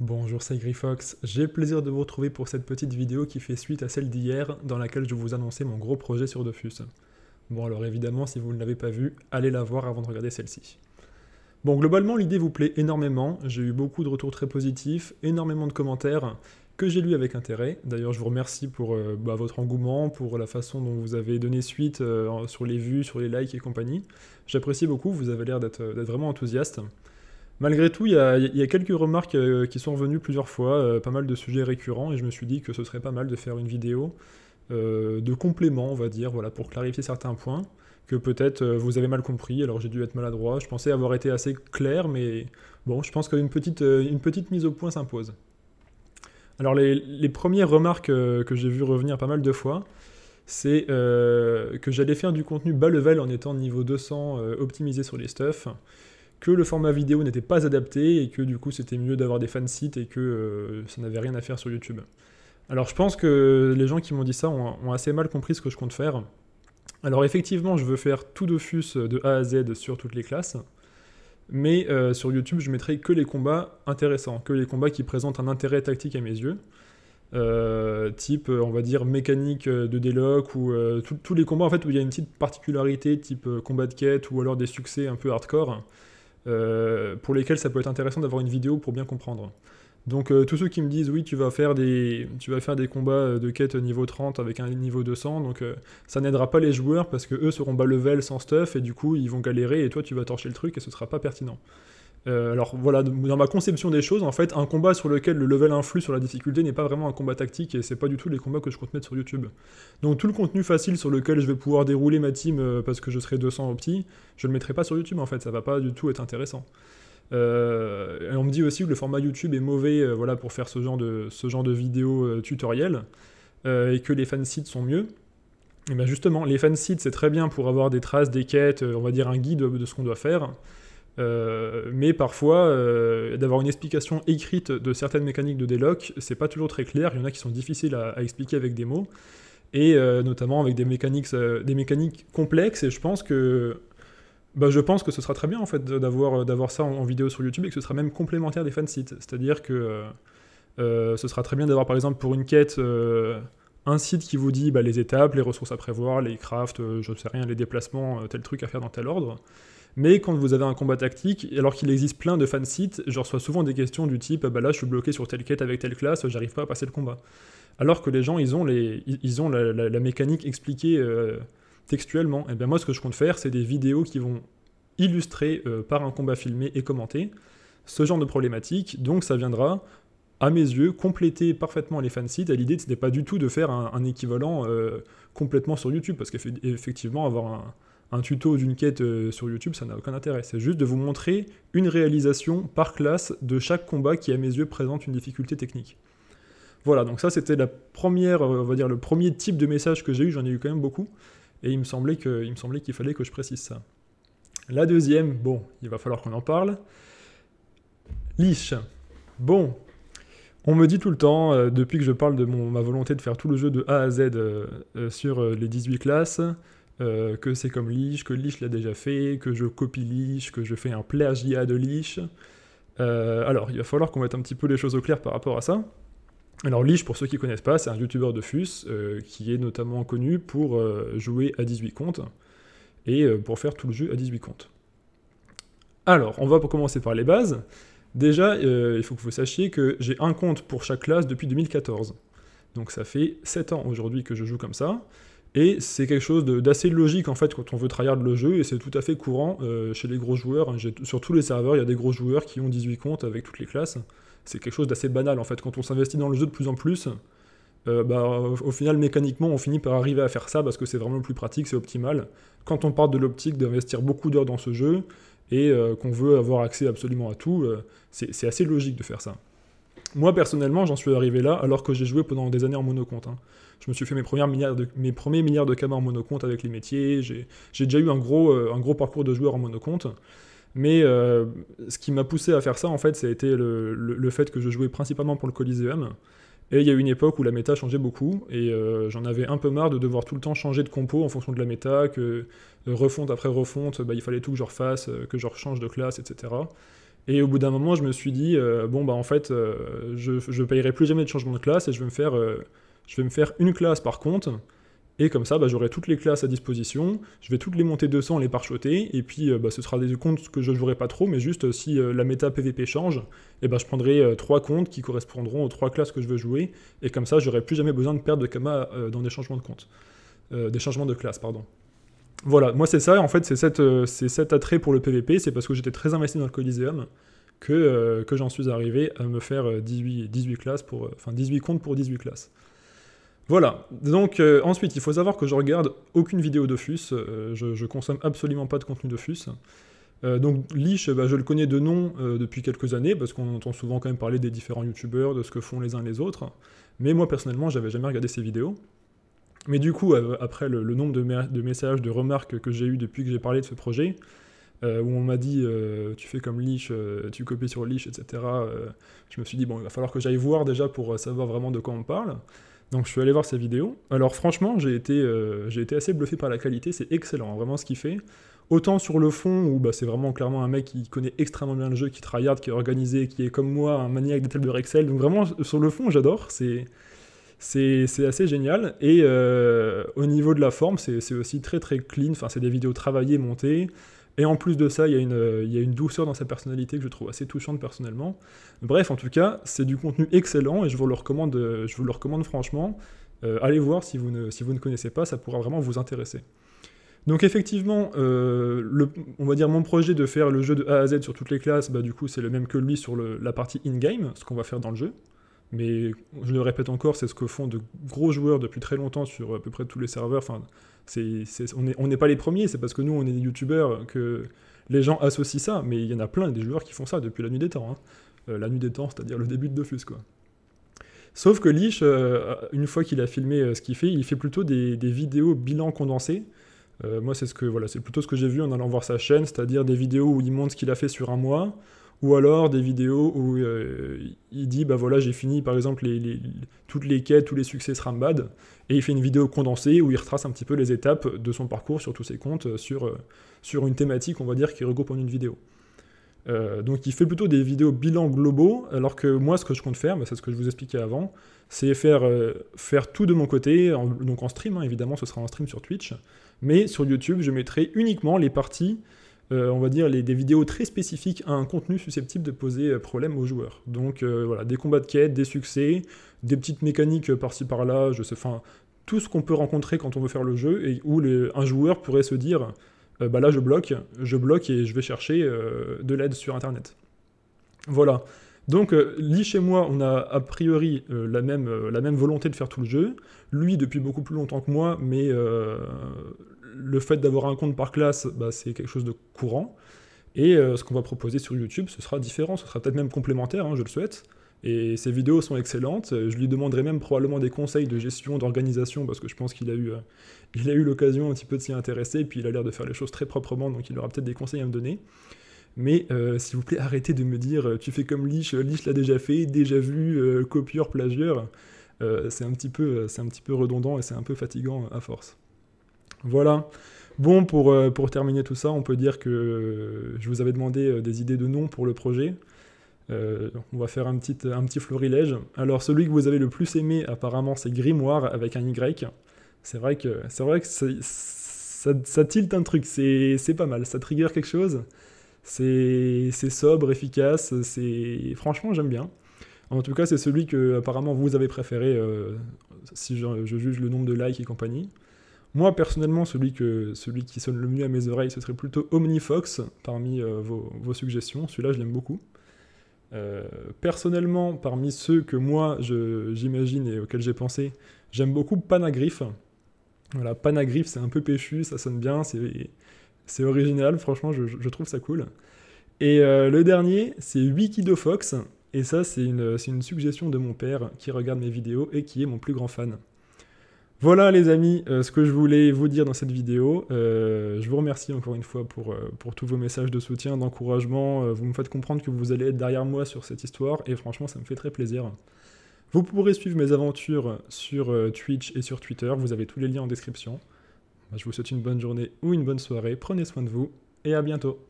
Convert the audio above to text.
Bonjour, c'est Grifox. J'ai le plaisir de vous retrouver pour cette petite vidéo qui fait suite à celle d'hier dans laquelle je vous annonçais mon gros projet sur Dofus. Bon alors évidemment, si vous ne l'avez pas vu, allez la voir avant de regarder celle-ci. Bon, globalement, l'idée vous plaît énormément. J'ai eu beaucoup de retours très positifs, énormément de commentaires que j'ai lus avec intérêt. D'ailleurs, je vous remercie pour euh, bah, votre engouement, pour la façon dont vous avez donné suite euh, sur les vues, sur les likes et compagnie. J'apprécie beaucoup, vous avez l'air d'être euh, vraiment enthousiaste. Malgré tout, il y, a quelques remarques euh, qui sont revenues plusieurs fois, euh, pas mal de sujets récurrents, et je me suis dit que ce serait pas mal de faire une vidéo euh, de complément, on va dire, voilà, pour clarifier certains points que peut-être vous avez mal compris. Alors j'ai dû être maladroit, je pensais avoir été assez clair, mais bon, je pense qu'une petite, une petite mise au point s'impose. Alors les, les, premières remarques que j'ai vu revenir pas mal de fois, c'est que j'allais faire du contenu bas level en étant niveau 200 optimisé sur les stuffs que le format vidéo n'était pas adapté et que du coup c'était mieux d'avoir des fan-sites et que euh, ça n'avait rien à faire sur YouTube. Alors je pense que les gens qui m'ont dit ça ont, assez mal compris ce que je compte faire. Alors effectivement, je veux faire tout Dofus euh, de A à Z sur toutes les classes, mais euh, sur YouTube, je mettrai que les combats intéressants, que les combats qui présentent un intérêt tactique à mes yeux. type, on va dire, mécanique de déloc, ou tous les combats en fait où il y a une petite particularité, type combat de quête, ou alors des succès un peu hardcore, euh, pour lesquels ça peut être intéressant d'avoir une vidéo pour bien comprendre. Donc euh, tous ceux qui me disent oui tu vas faire des, combats euh, de quête niveau 30 avec un niveau 200, donc ça n'aidera pas les joueurs parce que eux seront bas level sans stuff et du coup ils vont galérer et toi tu vas torcher le truc et ce sera pas pertinent. Euh, alors voilà, dans ma conception des choses, en fait, un combat sur lequel le level influe sur la difficulté n'est pas vraiment un combat tactique et c'est pas du tout les combats que je compte mettre sur YouTube. Donc tout le contenu facile sur lequel je vais pouvoir dérouler ma team euh, parce que je serai 200 opti, je le mettrai pas sur YouTube en fait, ça va pas du tout être intéressant. Euh, on me dit aussi que le format YouTube est mauvais voilà, pour faire ce genre de, ce genre de vidéos tutoriels et que les fansites sont mieux. Et bien justement, les fansites c'est très bien pour avoir des traces, des quêtes, on va dire un guide de ce qu'on doit faire. Euh, mais parfois, euh, d'avoir une explication écrite de certaines mécaniques de déloc, c'est pas toujours très clair. Il y en a qui sont difficiles à, expliquer avec des mots, et euh, notamment avec des mécaniques, des mécaniques complexes. Et je pense que, bah, je pense que ce sera très bien en fait d'avoir d'avoir ça en, vidéo sur YouTube et que ce sera même complémentaire des sites C'est-à-dire que ce sera très bien d'avoir par exemple pour une quête un site qui vous dit bah, les étapes, les ressources à prévoir, les crafts, je ne sais rien, les déplacements, tel truc à faire dans tel ordre. Mais quand vous avez un combat tactique, alors qu'il existe plein de fan-sites, je reçois souvent des questions du type bah là je suis bloqué sur telle quête avec telle classe, j'arrive pas à passer le combat. Alors que les gens ils ont, les, ils ont la, mécanique expliquée euh, textuellement. Et eh moi ce que je compte faire c'est des vidéos qui vont illustrer euh, par un combat filmé et commenté ce genre de problématique. Donc ça viendra à mes yeux, compléter parfaitement les fan à l'idée, ce n'était pas du tout de faire un, équivalent euh, complètement sur YouTube, parce qu'effectivement, avoir un, un tuto d'une quête euh, sur YouTube, ça n'a aucun intérêt. C'est juste de vous montrer une réalisation par classe de chaque combat qui, à mes yeux, présente une difficulté technique. Voilà, donc ça c'était la première, euh, on va dire le premier type de message que j'ai eu, j'en ai eu quand même beaucoup, et il me semblait me semblait qu'il fallait que je précise ça. La deuxième, bon, il va falloir qu'on en parle. Liche. Bon, on me dit tout le temps, euh, depuis que je parle de mon, ma volonté de faire tout le jeu de A à Z sur les 18 classes, euh, que c'est comme Lich, que Lich l'a déjà fait, que je copie Lich, que je fais un plagiat de Lich. Euh, alors, il va falloir qu'on mette un petit peu les choses au clair par rapport à ça. Alors Lich, pour ceux qui ne connaissent pas, c'est un YouTuber de FUS euh, qui est notamment connu pour jouer à 18 comptes et pour faire tout le jeu à 18 comptes. Alors, on va commencer par les bases. Déjà, il faut que vous sachiez que j'ai un compte pour chaque classe depuis 2014. Donc ça fait 7 ans aujourd'hui que je joue comme ça. Et c'est quelque chose d'assez logique en fait quand on veut tryhard le jeu, et c'est tout à fait courant euh, chez les gros joueurs. Hein, sur tous les serveurs, il y a des gros joueurs qui ont 18 comptes avec toutes les classes. C'est quelque chose d'assez banal en fait. Quand on s'investit dans le jeu de plus en plus, euh, bah, au final mécaniquement on finit par arriver à faire ça parce que c'est vraiment plus pratique, c'est optimal. Quand on part de l'optique d'investir beaucoup d'heures dans ce jeu et euh, qu'on veut avoir accès absolument à tout, c'est assez logique de faire ça. Moi, personnellement, j'en suis arrivé là alors que j'ai joué pendant des années en monocompte. Hein. Je me suis fait mes, premières mes premiers milliards de cabas en monocompte avec les métiers. J'ai déjà eu un gros, euh, un gros parcours de joueur en monocompte. Mais euh, ce qui m'a poussé à faire ça, en fait, ça a été le, le, fait que je jouais principalement pour le Coliseum. Et il y a eu une époque où la méta changeait beaucoup, et euh, j'en avais un peu marre de devoir tout le temps changer de compo en fonction de la méta, que refonte après refonte, bah, il fallait tout que je refasse, que je change de classe, etc. Et au bout d'un moment, je me suis dit, euh, bon, bah en fait, euh, je ne payerai plus jamais de changement de classe et je vais me faire, euh, une classe par compte. Et comme ça, bah, j'aurai toutes les classes à disposition, je vais toutes les monter 200, les parchoter, et puis bah, ce sera des comptes que je ne jouerai pas trop, mais juste si la méta PVP change, et eh bah, je prendrai trois comptes qui correspondront aux trois classes que je veux jouer, et comme ça, j'aurai plus jamais besoin de perdre de Kama dans des changements de compte, des changements de classe, pardon voilà, moi c'est ça, en fait, c'est euh, cet, attrait pour le PVP, c'est parce que j'étais très investi dans le Coliseum que, euh, j'en suis arrivé à me faire 18, euh, classes pour, enfin 18 comptes pour 18 classes. Voilà, donc ensuite, il faut savoir que je regarde aucune vidéo de je, consomme absolument pas de contenu de donc Lich, bah, je le connais de nom depuis quelques années, parce qu'on entend souvent quand même parler des différents youtubeurs, de ce que font les uns les autres. Mais moi personnellement, j'avais jamais regardé ses vidéos. Mais du coup, euh, après le, nombre de, messages, de remarques que j'ai eu depuis que j'ai parlé de ce projet, euh, où on m'a dit euh, tu fais comme Lich, tu copies sur Lich, etc. je me suis dit bon, il va falloir que j'aille voir déjà pour savoir vraiment de quoi on parle. Donc je suis allé voir sa vidéo. Alors franchement, j'ai été, j'ai été assez bluffé par la qualité, c'est excellent, vraiment ce qu'il fait. Autant sur le fond, où bah, c'est vraiment clairement un mec qui connaît extrêmement bien le jeu, qui tryhard, qui est organisé, qui est comme moi un maniaque des tables de Rexel. Donc vraiment, sur le fond, j'adore. C'est c'est assez génial. Et euh, au niveau de la forme, c'est aussi très très clean. Enfin, c'est des vidéos travaillées, montées. Et en plus de ça, il y, a une, douceur dans sa personnalité que je trouve assez touchante personnellement. Bref, en tout cas, c'est du contenu excellent et je vous le recommande, je vous le recommande franchement. Euh, allez voir si vous, ne, si vous ne connaissez pas, ça pourra vraiment vous intéresser. Donc effectivement, euh, on va dire mon projet de faire le jeu de A à Z sur toutes les classes, bah, du coup c'est le même que lui sur la partie in-game, ce qu'on va faire dans le jeu. Mais je le répète encore, c'est ce que font de gros joueurs depuis très longtemps sur à peu près tous les serveurs. on n'est pas les premiers, c'est parce que nous, on est des youtubeurs que les gens associent ça, mais il y en a plein des joueurs qui font ça depuis la nuit des temps. Hein. Euh, la nuit des temps, c'est-à-dire le début de Dofus, quoi. Sauf que Leash, euh, une fois qu'il a filmé euh, ce qu'il fait, il fait plutôt des, vidéos bilan condensé. moi, c'est ce c'est plutôt ce que j'ai vu en allant voir sa chaîne, c'est-à-dire des vidéos où il montre ce qu'il a fait sur un mois, ou alors des vidéos où euh, il dit bah voilà j'ai fini par exemple toutes les quêtes, tous les succès Srambad, et il fait une vidéo condensée où il retrace un petit peu les étapes de son parcours sur tous ses comptes, euh, sur, euh, sur une thématique on va dire qui regroupe en une vidéo. donc il fait plutôt des vidéos bilan globaux, alors que moi ce que je compte faire, bah, c'est ce que je vous expliquais avant, c'est faire, faire tout de mon côté, donc en stream, hein, évidemment ce sera en stream sur Twitch, mais sur YouTube je mettrai uniquement les parties euh, on va dire, les, des vidéos très spécifiques à un contenu susceptible de poser euh, problème aux joueurs. Donc euh, voilà, des combats de quête, des succès, des petites mécaniques par-ci par-là, je sais, enfin, tout ce qu'on peut rencontrer quand on veut faire le jeu et où un joueur pourrait se dire bah là je bloque, je bloque et je vais chercher de l'aide sur internet. Voilà. Donc euh, chez moi, on a a priori la, même, la même volonté de faire tout le jeu. Lui depuis beaucoup plus longtemps que moi, mais le fait d'avoir un compte par classe, bah, c'est quelque chose de courant. Et euh, ce qu'on va proposer sur YouTube, ce sera différent, ce sera peut-être même complémentaire, hein, je le souhaite. Et ses vidéos sont excellentes. Euh, je lui demanderai même probablement des conseils de gestion, d'organisation, parce que je pense qu'il a eu, euh, l'occasion un petit peu de s'y intéresser, et puis il a l'air de faire les choses très proprement, donc il aura peut-être des conseils à me donner. Mais s'il vous plaît, arrêtez de me dire tu fais comme Lich, Lich l'a déjà fait, déjà vu, copieur, plagieur. c'est un, un petit peu redondant et c'est un peu fatigant à force. Voilà. Bon, euh, pour, terminer tout ça, on peut dire que euh, je vous avais demandé euh, des idées de noms pour le projet. on va faire un petit, un petit florilège. Alors, celui que vous avez le plus aimé, apparemment, c'est Grimoire avec un Y. C'est vrai que, c'est vrai que ça, ça, tilte un truc, c'est pas mal, ça trigger quelque chose. C'est sobre, efficace, c'est franchement, j'aime bien. En tout cas, c'est celui que apparemment vous avez préféré, si je, je, juge le nombre de likes et compagnie. Moi, personnellement, celui, que, celui qui sonne le mieux à mes oreilles, ce serait plutôt Omnifox parmi euh, vos, suggestions. Celui-là, je l'aime beaucoup. Euh, personnellement, parmi ceux que moi, j'imagine et auxquels j'ai pensé, j'aime beaucoup Panagriff. Voilà, Panagriff, c'est un peu péchu, ça sonne bien, c'est original, franchement, je, trouve ça cool. Et euh, le dernier, c'est Wikidofox. Et ça, c'est une suggestion de mon père qui regarde mes vidéos et qui est mon plus grand fan. Voilà les amis, euh, ce que je voulais vous dire dans cette vidéo. Euh, je vous remercie encore une fois pour, euh, pour tous vos messages de soutien, d'encouragement. vous me faites comprendre que vous allez être derrière moi sur cette histoire et franchement ça me fait très plaisir. Vous pourrez suivre mes aventures sur Twitch et sur Twitter, vous avez tous les liens en description. Je vous souhaite une bonne journée ou une bonne soirée, prenez soin de vous et à bientôt.